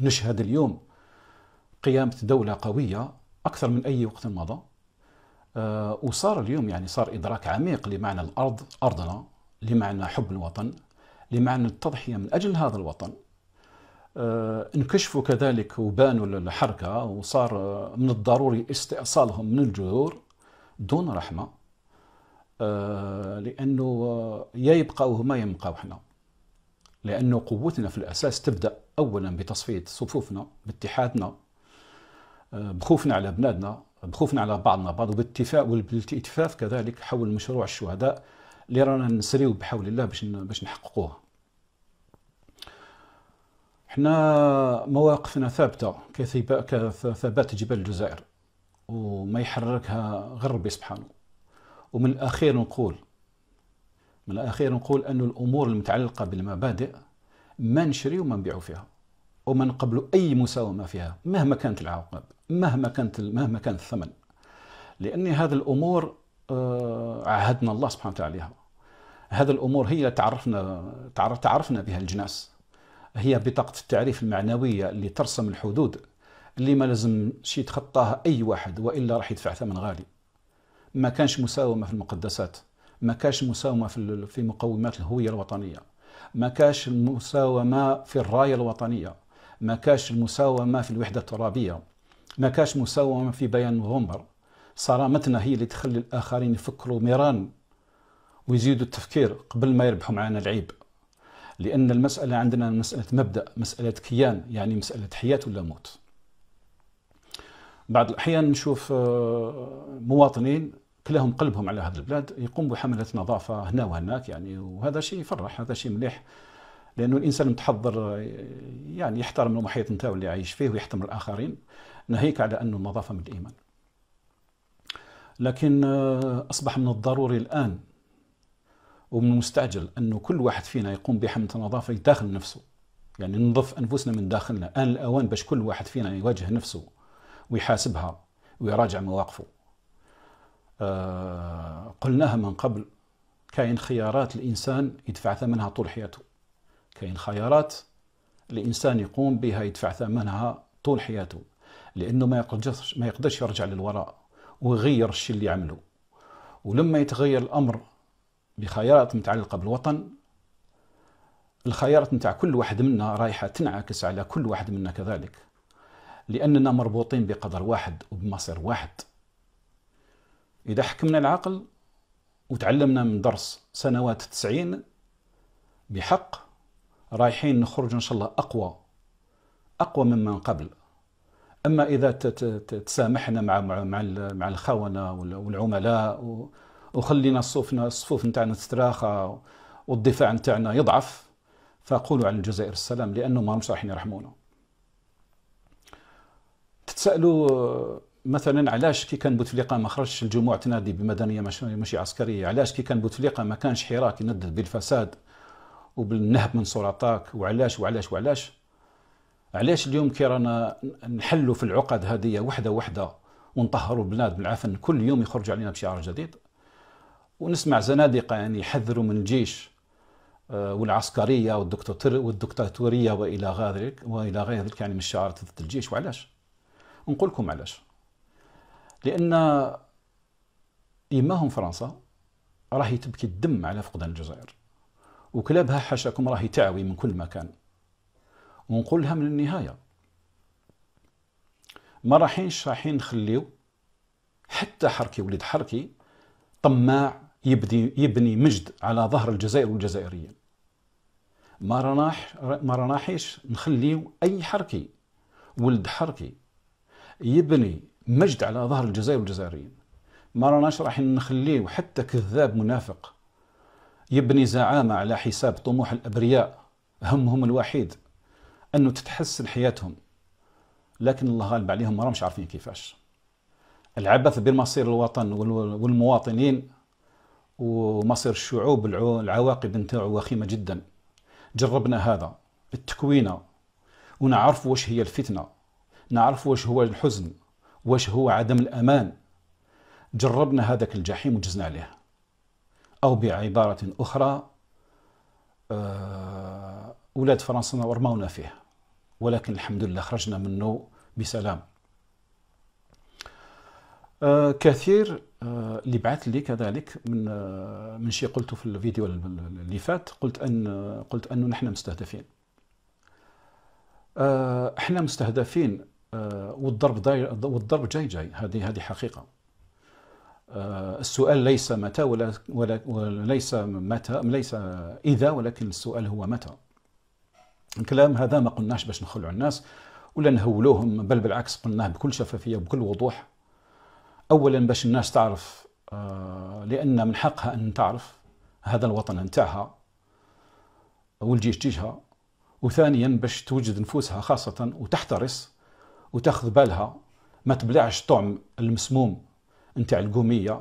نشهد اليوم قيامة دولة قوية أكثر من أي وقت مضى آه، وصار اليوم يعني صار إدراك عميق لمعنى الأرض أرضنا لمعنى حب الوطن لمعنى التضحية من أجل هذا الوطن آه، انكشفوا كذلك وبانوا الحركة وصار من الضروري استئصالهم من الجذور دون رحمة آه، لأنه يا يبقاو هما يا نبقاو حنا لأن قوتنا في الأساس تبدأ أولا بتصفية صفوفنا باتحادنا آه، بخوفنا على بلادنا بخوفنا على بعضنا بعض وبالاتفاق وبالاتفاق كذلك حول مشروع الشهداء اللي رانا نسريو بحول الله باش باش نحققوه حنا مواقفنا ثابته كثبات جبال الجزائر وما يحركها غير ربي سبحانه ومن الاخير نقول من الأخير نقول أن الأمور المتعلقة بالمبادئ ما نشري وما نبيعوا فيها وما نقبلوا أي مساومة فيها مهما كانت العواقب مهما كانت مهما كان الثمن لأن هذه الأمور آه، عهدنا الله سبحانه وتعالى عليها هذه الأمور هي تعرفنا تعرفنا بها الجناس هي بطاقة التعريف المعنوية اللي ترسم الحدود اللي ما لازم شي يتخطاها أي واحد وإلا راح يدفع ثمن غالي ما كانش مساومة في المقدسات ما كاش مساومه في مقومات الهويه الوطنيه ما كاش المساومه في الرايه الوطنيه ما كاش المساومه في الوحده الترابيه ما كاش مساومه في بيان نوفمبر صرامتنا هي اللي تخلي الاخرين يفكروا ميران ويزيدوا التفكير قبل ما يربحوا معنا العيب لان المساله عندنا مساله مبدا مساله كيان يعني مساله حياه ولا موت بعض الاحيان نشوف آه، مواطنين كلاهم قلبهم على هذه البلاد يقوم بحملة نظافة هنا وهناك يعني وهذا شيء يفرح هذا شيء مليح لأنه الإنسان المتحضر يعني يحترم المحيط نتاعو اللي عايش فيه ويحترم الآخرين ناهيك على أنه النظافة من الإيمان لكن آه، أصبح من الضروري الآن ومن المستعجل أنه كل واحد فينا يقوم بحملة النظافة داخل نفسه يعني ننظف أنفسنا من داخلنا آن الأوان باش كل واحد فينا يواجه نفسه ويحاسبها ويراجع مواقفه آه، قلناها من قبل كاين خيارات الإنسان يدفع ثمنها طول حياته كاين خيارات الإنسان يقوم بها يدفع ثمنها طول حياته لأنه ما يقدرش ما يقدرش يرجع للوراء ويغير الشيء اللي عمله ولما يتغير الأمر بخيارات متعلقة بالوطن الخيارات نتاع كل واحد منا رايحة تنعكس على كل واحد منا كذلك لأننا مربوطين بقدر واحد وبمصير واحد إذا حكمنا العقل وتعلمنا من درس سنوات التسعين بحق رايحين نخرج إن شاء الله أقوى أقوى مما قبل أما إذا تسامحنا مع مع مع الخونة والعملاء وخلينا صفوفنا الصفوف نتاعنا تتراخى والدفاع نتاعنا يضعف فقولوا عن الجزائر السلام لأنه ما راح يرحمونا تتسألوا مثلا علاش كي كان بوتفليقه ما خرجش الجموع تنادي بمدنيه ماشي عسكريه علاش كي كان بوتفليقه ما كانش حراك يندد بالفساد وبالنهب من سلطاك وعلاش وعلاش وعلاش علاش اليوم كي رانا نحلوا في العقد هذه وحده وحده ونطهروا البلاد بالعفن كل يوم يخرج علينا بشعار جديد ونسمع زنادقه يعني يحذروا من الجيش آه، والعسكريه والدكتور والدكتاتوريه والى غير والى غير ذلك يعني من الشعارات ضد الجيش وعلاش نقول لكم علاش لان يماهم فرنسا راهي تبكي الدم على فقدان الجزائر وكلابها حاشاكم راهي تعوي من كل مكان ونقول لها من النهايه ما راحينش رايحين نخليو حتى حركي ولد حركي طماع يبدي يبني مجد على ظهر الجزائر والجزائريين ما راناح ما راناحيش نخليو اي حركي ولد حركي يبني مجد على ظهر الجزائر والجزائريين ما راناش راح نخليه حتى كذاب منافق يبني زعامة على حساب طموح الأبرياء همهم الوحيد أنه تتحسن حياتهم لكن الله غالب عليهم ما راهمش عارفين كيفاش العبث بمصير الوطن والمواطنين ومصير الشعوب العواقب نتاعو وخيمة جدا جربنا هذا التكوينة ونعرف واش هي الفتنة نعرف واش هو الحزن واش هو عدم الأمان جربنا هذاك الجحيم وجزنا عليه أو بعبارة أخرى أولاد آه، فرنسا ورمونا فيه ولكن الحمد لله خرجنا منه بسلام آه، كثير آه، اللي بعث لي كذلك من من شيء قلته في الفيديو اللي فات قلت ان قلت انه نحن مستهدفين احنا مستهدفين آه، والضرب داي والضرب جاي جاي هذه هذه حقيقه آه، السؤال ليس متى ولا ولا وليس متى ليس اذا ولكن السؤال هو متى الكلام هذا ما قلناش باش نخلعوا الناس ولا نهولوهم بل بالعكس قلناه بكل شفافيه وبكل وضوح اولا باش الناس تعرف آه، لان من حقها ان تعرف هذا الوطن نتاعها والجيش جيشها وثانيا باش توجد نفوسها خاصه وتحترس وتاخذ بالها ما تبلعش طعم المسموم نتاع القوميه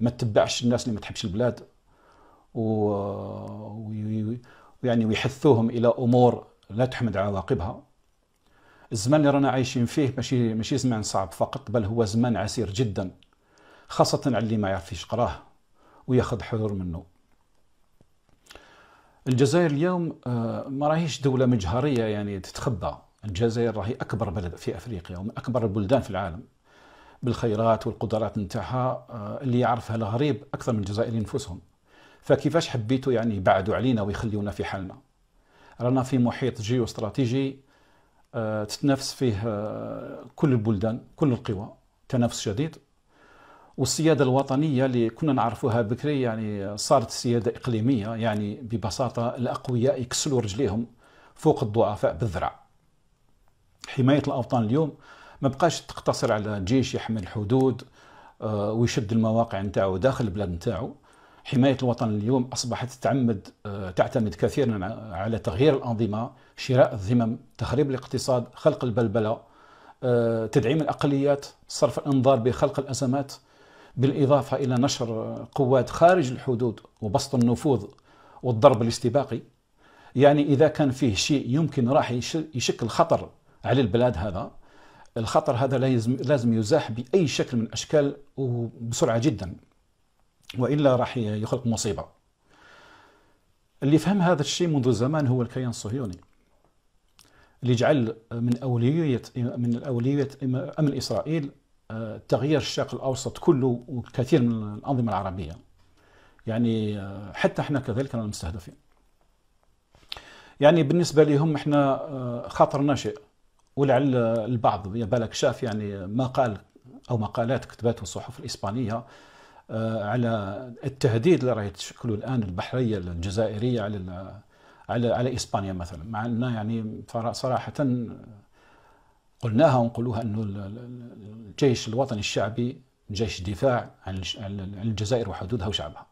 ما تتبعش الناس اللي ما تحبش البلاد و... ويعني ويحثوهم الى امور لا تحمد عواقبها الزمان اللي رانا عايشين فيه ماشي ماشي زمان صعب فقط بل هو زمان عسير جدا خاصة على اللي ما يعرفش قراه وياخذ حضور منه الجزائر اليوم آه، ما راهيش دولة مجهرية يعني تتخبى الجزائر راهي أكبر بلد في أفريقيا ومن أكبر البلدان في العالم بالخيرات والقدرات نتاعها آه، اللي يعرفها الغريب أكثر من الجزائريين أنفسهم فكيفاش حبيتوا يعني يبعدوا علينا ويخليونا في حالنا رانا في محيط جيو استراتيجي آه، تتنافس فيه آه، كل البلدان كل القوى تنافس شديد والسياده الوطنيه اللي كنا نعرفوها بكري يعني صارت سياده اقليميه يعني ببساطه الاقوياء يكسلوا رجليهم فوق الضعفاء بالذراع حمايه الاوطان اليوم ما بقاش تقتصر على جيش يحمي الحدود آه، ويشد المواقع نتاعو داخل البلاد نتاعو حمايه الوطن اليوم اصبحت تعمد آه، تعتمد كثيرا على تغيير الانظمه شراء الذمم تخريب الاقتصاد خلق البلبله آه، تدعيم الاقليات صرف الانظار بخلق الازمات بالاضافه الى نشر قوات خارج الحدود وبسط النفوذ والضرب الاستباقي يعني اذا كان فيه شيء يمكن راح يشكل خطر على البلاد هذا الخطر هذا لازم لازم يزاح باي شكل من الاشكال وبسرعه جدا والا راح يخلق مصيبه اللي فهم هذا الشيء منذ زمان هو الكيان الصهيوني اللي جعل من اولويه من الاولويه امن اسرائيل آه، تغيير الشرق الاوسط كله وكثير من الانظمه العربيه يعني آه، حتى احنا كذلك كنا مستهدفين يعني بالنسبه لهم احنا آه، خطر ناشئ ولعل البعض بالك شاف يعني ما قال او مقالات كتبته الصحف الاسبانيه آه، على التهديد اللي راهي تشكله الان البحريه الجزائريه على على على اسبانيا مثلا مع ان يعني صراحه قلناها ونقولوها انه الجيش الوطني الشعبي جيش دفاع عن الجزائر وحدودها وشعبها.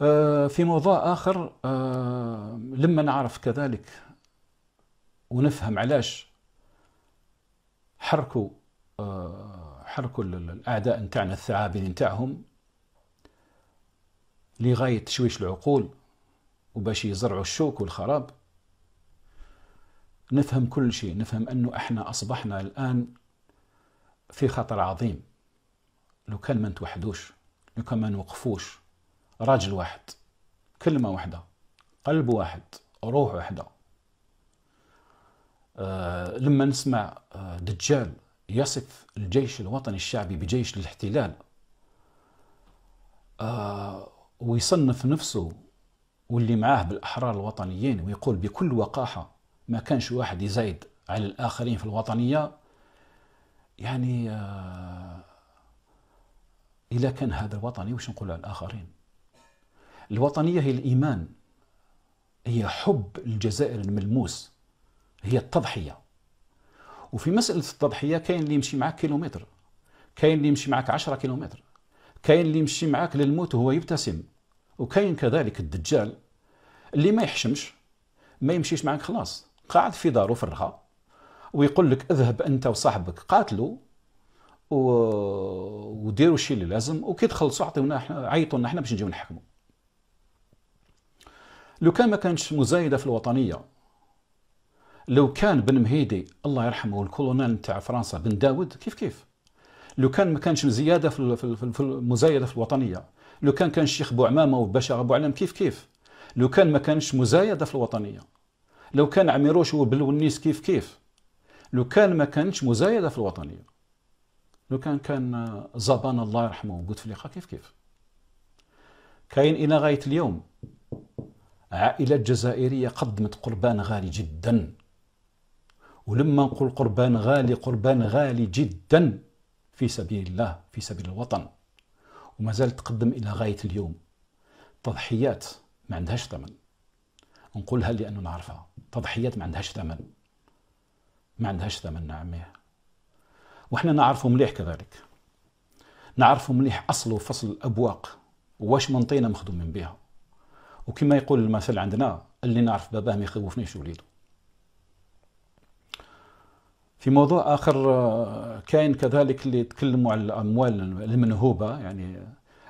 آه، في موضوع اخر آه، لما نعرف كذلك ونفهم علاش حركوا آه، حركوا الاعداء نتاعنا الثعابين نتاعهم لغايه تشويش العقول وباش يزرعوا الشوك والخراب نفهم كل شيء نفهم انه احنا اصبحنا الان في خطر عظيم لو كان ما نتوحدوش لو كان ما نوقفوش راجل واحد كلمه واحده قلب واحد روح واحده آه، لما نسمع آه، دجال يصف الجيش الوطني الشعبي بجيش الاحتلال آه، ويصنف نفسه واللي معاه بالأحرار الوطنيين ويقول بكل وقاحة ما كانش واحد يزايد على الآخرين في الوطنية يعني إذا كان هذا الوطني وش نقول على الآخرين الوطنية هي الإيمان هي حب الجزائر الملموس هي التضحيه وفي مساله التضحيه كاين اللي يمشي معك كيلومتر كاين اللي يمشي معك 10 كيلومتر كاين اللي يمشي معك للموت وهو يبتسم وكاين كذلك الدجال اللي ما يحشمش ما يمشيش معك خلاص قاعد في داره في الرخاء ويقول لك اذهب انت وصاحبك قاتلوا و... وديروا الشيء اللي لازم وكي تخلصوا عطيونا عيطوا لنا احنا باش نجيو نحكموا لو كان ما كانش مزايده في الوطنيه لو كان بن مهيدي الله يرحمه الكولونيل نتاع فرنسا بن داود كيف كيف لو كان ما كانش زياده في في المزايده في الوطنيه لو كان كان الشيخ بوعمامه والباشا ابو علم كيف كيف لو كان ما كانش مزايده في الوطنيه لو كان عميروش وبلونيس كيف كيف لو كان ما كانش مزايده في الوطنيه لو كان كان زبان الله يرحمه بوتفليقه كيف كيف كاين الى غايه اليوم عائلات جزائريه قدمت قربان غالي جدا ولما نقول قربان غالي قربان غالي جدا في سبيل الله في سبيل الوطن وما زال تقدم إلى غاية اليوم تضحيات ما عندهاش ثمن نقولها لأنه نعرفها تضحيات ما عندهاش ثمن ما عندهاش ثمن عمي وحنا نعرفه مليح كذلك نعرفه مليح أصل وفصل الأبواق واش منطينا مخدومين بها وكما يقول المثل عندنا اللي نعرف باباه ما يخوفنيش وليده في موضوع اخر آه، كاين كذلك اللي تكلموا على الاموال المنهوبه يعني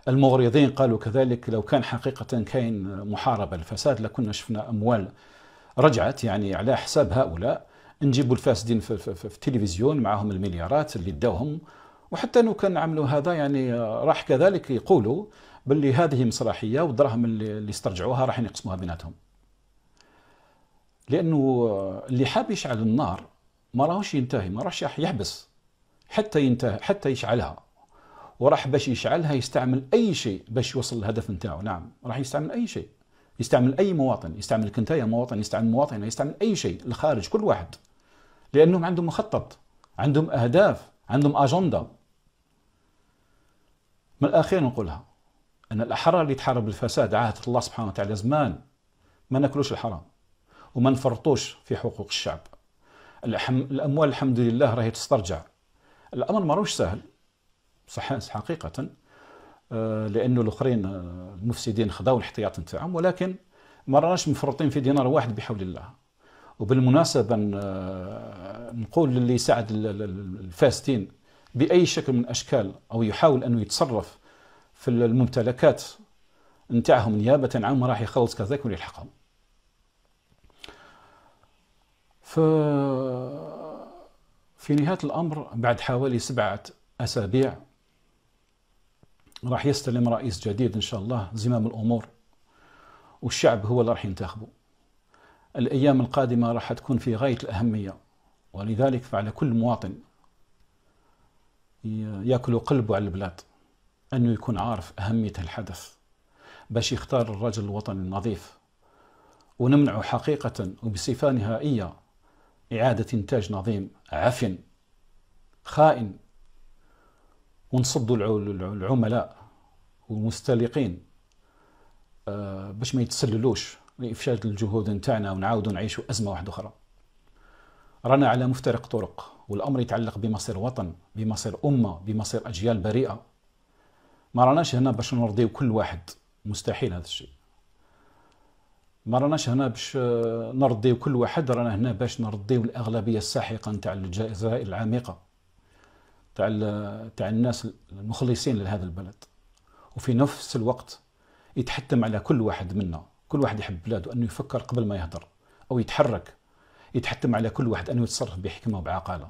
المغرضين قالوا كذلك لو كان حقيقه كاين محاربه للفساد لكنا شفنا اموال رجعت يعني على حساب هؤلاء نجيبوا الفاسدين في, في, في, في التلفزيون معهم المليارات اللي داوهم وحتى لو كان عملوا هذا يعني آه، راح كذلك يقولوا باللي هذه مسرحيه والدراهم اللي استرجعوها راح يقسموها بيناتهم لانه آه، اللي حاب يشعل النار ما راهوش ينتهي ما راهش يحبس حتى ينتهي حتى يشعلها وراح باش يشعلها يستعمل اي شيء باش يوصل الهدف نتاعو نعم راح يستعمل اي شيء يستعمل اي مواطن يستعمل كنتايا مواطن يستعمل مواطن يستعمل اي شيء الخارج كل واحد لانهم عندهم مخطط عندهم اهداف عندهم اجنده من الاخير نقولها ان الاحرار اللي تحارب الفساد عاهد الله سبحانه وتعالى زمان ما ناكلوش الحرام وما نفرطوش في حقوق الشعب الاموال الحمد لله راهي تسترجع الامر ماروش سهل صح حقيقه آه، لانه الاخرين آه، المفسدين خذوا الاحتياط نتاعهم ولكن ما راناش مفرطين في دينار واحد بحول الله وبالمناسبه آه، نقول للي يساعد الفاسدين باي شكل من الاشكال او يحاول انه يتصرف في الممتلكات نتاعهم نيابه عنهم راح يخلص كذاك ويلحقهم ف في نهاية الأمر بعد حوالي سبعة أسابيع راح يستلم رئيس جديد إن شاء الله زمام الأمور والشعب هو اللي راح ينتخبه الأيام القادمة راح تكون في غاية الأهمية ولذلك فعلى كل مواطن ياكل قلبه على البلاد أنه يكون عارف أهمية الحدث باش يختار الرجل الوطني النظيف ونمنعه حقيقة وبصفة نهائية إعادة إنتاج نظيم عفن خائن ونصد العملاء والمستلقين آه، باش ما يتسللوش لإفشال الجهود نتاعنا ونعاودوا نعيشوا أزمة واحدة أخرى رانا على مفترق طرق والأمر يتعلق بمصير وطن بمصير أمة بمصير أجيال بريئة ما راناش هنا باش نرضيو كل واحد مستحيل هذا الشيء ما راناش هنا باش آه، نرضيو كل واحد رانا هنا باش نرضيو الاغلبيه الساحقه نتاع الجزائر العميقه تاع تاع الناس المخلصين لهذا البلد وفي نفس الوقت يتحتم على كل واحد منا كل واحد يحب بلاده انه يفكر قبل ما يهضر او يتحرك يتحتم على كل واحد انه يتصرف بحكمه وبعقاله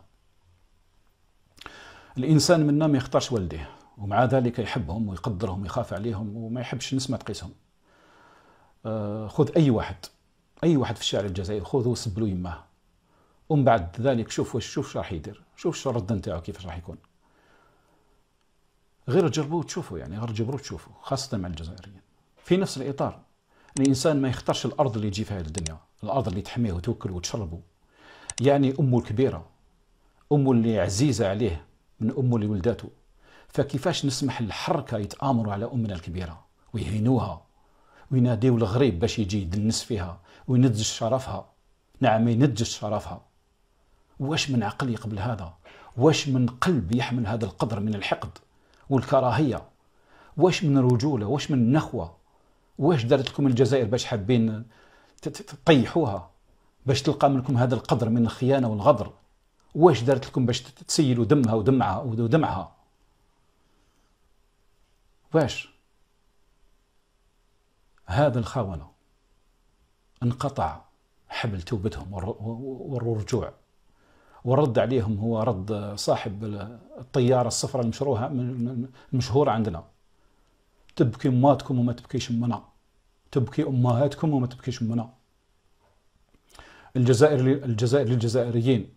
الانسان منا ما يختارش والديه ومع ذلك يحبهم ويقدرهم ويخاف عليهم وما يحبش نسمه تقيسهم آه، خذ اي واحد اي واحد في الشارع الجزائري خذه وسبلو يماه ومن بعد ذلك شوف واش شوف راح يدير شوف شو الرد نتاعو كيفاش راح يكون غير جربوه تشوفوا يعني غير جبروه تشوفوا خاصه مع الجزائريين في نفس الاطار الانسان ما يختارش الارض اللي يجي فيها الدنيا الارض اللي تحميه وتوكل وتشربه يعني امه الكبيره امه اللي عزيزه عليه من امه اللي ولداته فكيفاش نسمح للحركه يتامروا على امنا الكبيره ويهينوها ويناديو الغريب باش يجي يدنس فيها وينجس شرفها نعم ينجس شرفها واش من عقل يقبل هذا واش من قلب يحمل هذا القدر من الحقد والكراهية واش من رجولة واش من نخوة واش دارت لكم الجزائر باش حابين تطيحوها باش تلقى منكم هذا القدر من الخيانة والغدر واش دارت لكم باش تسيلوا دمها ودمعها ودمعها واش هذا الخونة انقطع حبل توبتهم والرجوع ورد عليهم هو رد صاحب الطيارة الصفراء المشروها المشهورة عندنا تبكي أماتكم وما تبكيش منا تبكي أمهاتكم وما تبكيش منا الجزائر الجزائر للجزائريين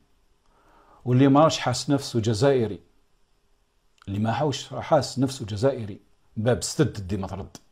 واللي ما راش حاس نفسه جزائري اللي ما حاس نفسه جزائري باب سد ديما ترد